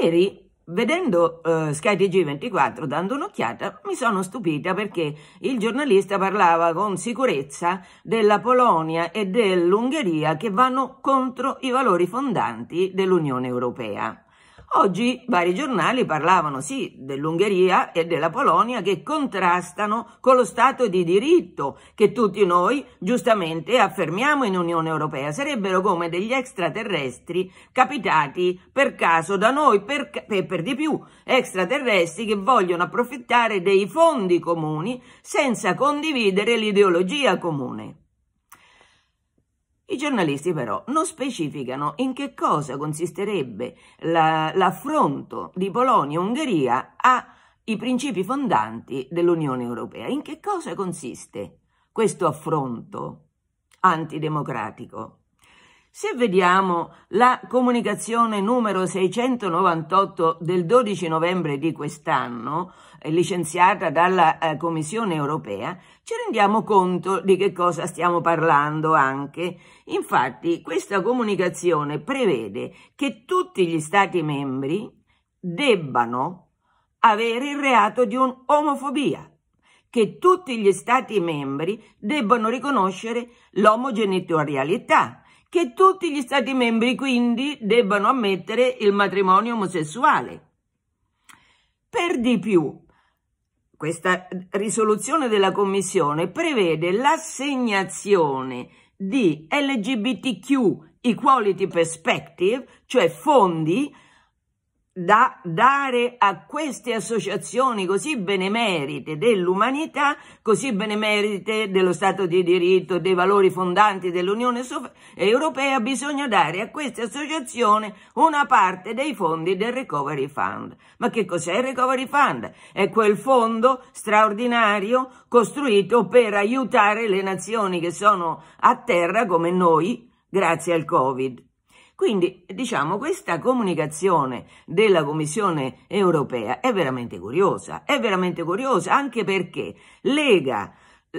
Ieri, vedendo uh, Sky TG24, dando un'occhiata, mi sono stupita perché il giornalista parlava con sicurezza della Polonia e dell'Ungheria che vanno contro i valori fondanti dell'Unione Europea. Oggi vari giornali parlavano sì dell'Ungheria e della Polonia che contrastano con lo Stato di diritto che tutti noi giustamente affermiamo in Unione Europea. Sarebbero come degli extraterrestri capitati per caso da noi per, e per di più extraterrestri che vogliono approfittare dei fondi comuni senza condividere l'ideologia comune. I giornalisti però non specificano in che cosa consisterebbe l'affronto di Polonia e Ungheria ai principi fondanti dell'Unione Europea. In che cosa consiste questo affronto antidemocratico? Se vediamo la comunicazione numero 698 del 12 novembre di quest'anno, eh, licenziata dalla eh, Commissione europea, ci rendiamo conto di che cosa stiamo parlando anche. Infatti questa comunicazione prevede che tutti gli Stati membri debbano avere il reato di omofobia che tutti gli Stati membri debbano riconoscere l'omogenitorialità che tutti gli Stati membri quindi debbano ammettere il matrimonio omosessuale. Per di più, questa risoluzione della Commissione prevede l'assegnazione di LGBTQ Equality Perspective, cioè fondi da dare a queste associazioni così benemerite dell'umanità, così benemerite dello Stato di diritto, dei valori fondanti dell'Unione Europea, bisogna dare a queste associazioni una parte dei fondi del Recovery Fund. Ma che cos'è il Recovery Fund? È quel fondo straordinario costruito per aiutare le nazioni che sono a terra come noi grazie al Covid. Quindi, diciamo, questa comunicazione della Commissione europea è veramente curiosa, è veramente curiosa anche perché lega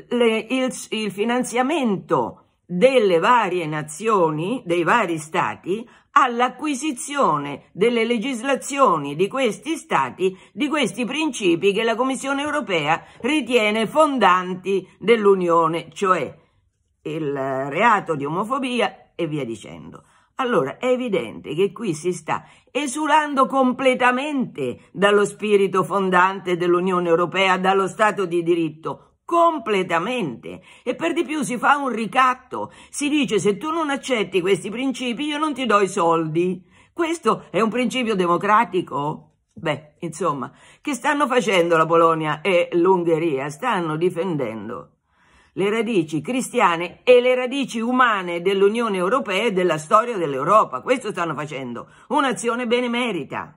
le, il, il finanziamento delle varie nazioni, dei vari stati, all'acquisizione delle legislazioni di questi stati, di questi principi che la Commissione europea ritiene fondanti dell'Unione, cioè il reato di omofobia e via dicendo. Allora è evidente che qui si sta esulando completamente dallo spirito fondante dell'Unione Europea, dallo Stato di diritto, completamente e per di più si fa un ricatto, si dice se tu non accetti questi principi io non ti do i soldi. Questo è un principio democratico? Beh, insomma, che stanno facendo la Polonia e l'Ungheria? Stanno difendendo le radici cristiane e le radici umane dell'Unione Europea e della storia dell'Europa. Questo stanno facendo, un'azione benemerita.